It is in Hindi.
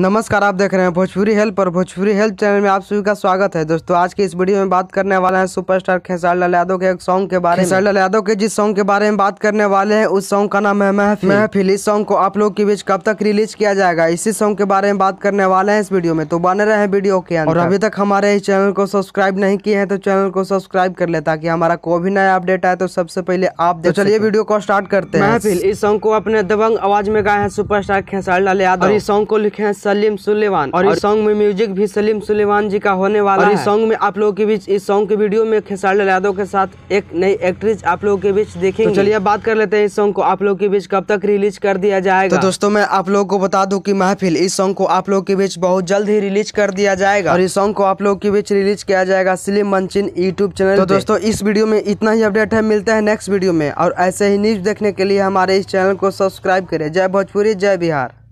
नमस्कार आप देख रहे हैं भोजपुरी हेल्प और भोजपुरी हेल्प चैनल में आप सभी का स्वागत है दोस्तों आज के इस वीडियो में बात करने वाले हैं सुपरस्टार खेसारी लाल यादव के एक सॉन्ग के बारे में खेसार लाल यादव के जिस सॉन्ग के बारे में बात करने वाले हैं उस सॉन्ग का नाम है महफिल महफिल इस सॉन्ग को आप लोग के बीच कब तक रिलीज किया जाएगा इसी सॉन्ग के बारे में बात करने वाले हैं इस वीडियो में तो बने रहे वीडियो के और अभी तक हमारे इस चैनल को सब्सक्राइब नहीं किए हैं तो चैनल को सब्सक्राइब कर ले ताकि हमारा कोई भी नया अपडेट आए तो सबसे पहले आप तो चलिए वीडियो को स्टार्ट करते हैं महफिल इस सॉन्ग को अपने दबंग आवाज में गाए हैं स्टार खेसारी लाल यादव इस सॉन्ग को लिखे हैं सलीम सुलेवान और इस सॉन्ग में म्यूजिक भी सलीम सुलेवान जी का होने वाला है सॉन्ग में आप लोगों के बीच इस सॉन्ग के वीडियो में खेसारी यादव के साथ एक नई एक्ट्रेस आप लोगों के बीच देखेंगे तो चलिए बात कर लेते हैं इस सॉन्ग को आप लोगों के बीच कब तक रिलीज कर दिया जाएगा तो दोस्तों मैं आप लोगों को बता दूं कि महफिल इस सॉन्ग को आप लोगों के बीच बहुत जल्द ही रिलीज कर दिया जाएगा और इस सॉन्ग को आप लोगों के बीच रिलीज किया जाएगा सलीम मंचिन यूट्यूब चैनल तो दोस्तों इस वीडियो में इतना ही अपडेट है मिलते हैं नेक्स्ट वीडियो में और ऐसे ही न्यूज देखने के लिए हमारे इस चैनल को सब्सक्राइब करें जय भोजपुरी जय बिहार